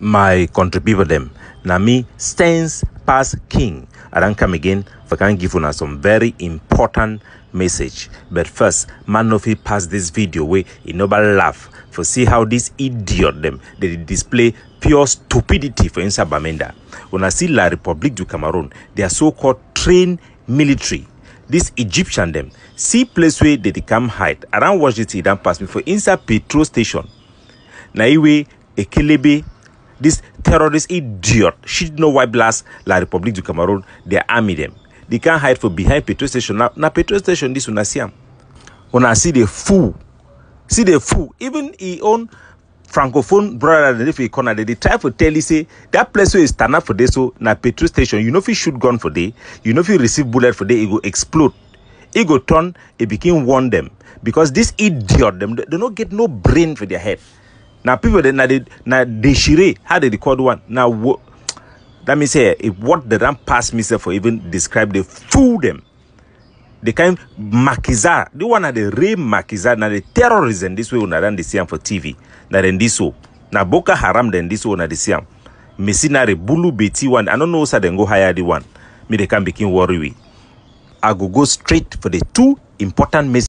my country people them. Now me stands past king. I don't come again for can give you some very important message. But first, man of it pass this video way in nobody laugh for see how this idiot them they display pure stupidity for inside Bamenda. When I see La Republique du Cameroon, their so-called trained military. This Egyptian them see place where they come hide. I don't watch it, They don't pass me for inside petrol station. Now, a Ekelebe this terrorist idiot should know why blast La Republique du Cameroon, they army them. They can't hide for behind petrol station. Now, now petrol station, this I see them. I see the fool. See the fool. Even he own francophone brother and if you corner they try to tell you say that place where you stand up for this so now petrol station you know if you shoot gun for day you know if you receive bullet for day it will explode it go turn it become warn them because this idiot them they don't get no brain for their head now people that now they now shire how they record one now what that means here eh, if what the ram pass me for even describe they fool them. They kind makiza the one are the real makiza now the terrorism this way una run the siam for TV now then this so now Boko Haram then this one the siam mercenary bulu beti one I don't know so then go hire the one me they can begin worry we. I go go straight for the two important messages.